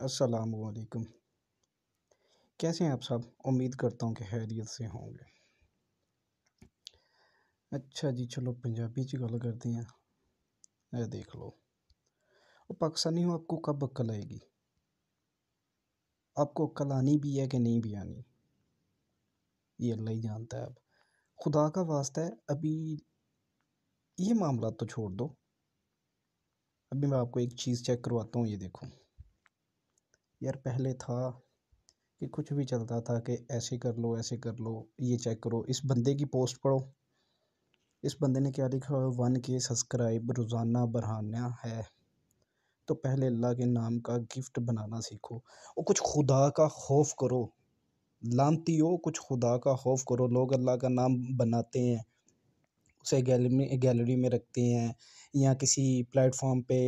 असलकम कैसे हैं आप सब उम्मीद करता हूँ कि हैरियत से होंगे अच्छा जी चलो पंजाबी से गल करते हैं ये देख लो वो पाकिस्तानी हो आपको कब अक्ल आएगी आपको अक्ल आनी भी है कि नहीं भी आनी ये अल्लाह ही जानता है अब खुदा का वास्ता है अभी ये मामला तो छोड़ दो अभी मैं आपको एक चीज़ चेक करवाता हूँ ये देखो यार पहले था कि कुछ भी चलता था कि ऐसे कर लो ऐसे कर लो ये चेक करो इस बंदे की पोस्ट पढ़ो इस बंदे ने क्या लिखा वन के सब्सक्राइब रोज़ाना बढ़ाना है तो पहले अल्लाह के नाम का गिफ्ट बनाना सीखो और कुछ खुदा का खौफ करो लानती हो कुछ खुदा का खौफ करो लोग अल्लाह का नाम बनाते हैं उसे गैलरी गैलरी में रखते हैं या किसी प्लेटफॉर्म पे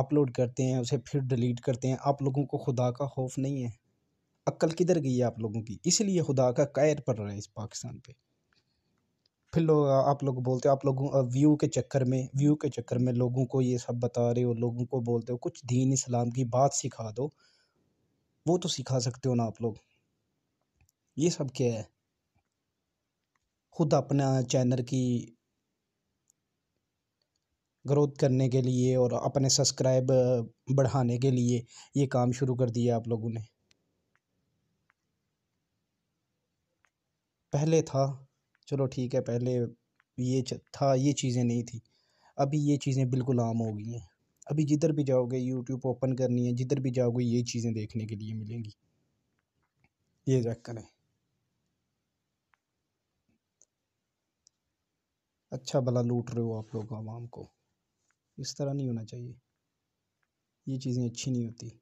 अपलोड करते हैं उसे फिर डिलीट करते हैं आप लोगों को खुदा का खौफ नहीं है अक्ल किधर गई है आप लोगों की इसलिए खुदा का कैर पड़ रहा है इस पाकिस्तान पे फिर लोग आप लोग बोलते हो आप लोगों व्यू के चक्कर में व्यू के चक्कर में लोगों को ये सब बता रहे हो लोगों को बोलते हो कुछ दीन इस्लाम की बात सिखा दो वो तो सिखा सकते हो ना आप लोग ये सब क्या है खुद अपना चैनल की ग्रोथ करने के लिए और अपने सब्सक्राइब बढ़ाने के लिए ये काम शुरू कर दिया आप लोगों ने पहले था चलो ठीक है पहले ये था ये चीज़ें नहीं थी अभी ये चीज़ें बिल्कुल आम हो गई हैं अभी जिधर भी जाओगे यूट्यूब ओपन करनी है जिधर भी जाओगे ये चीज़ें देखने के लिए मिलेंगी ये चेक करें अच्छा भला लूट रहे हो आप लोग आवाम को इस तरह नहीं होना चाहिए ये चीज़ें अच्छी नहीं होती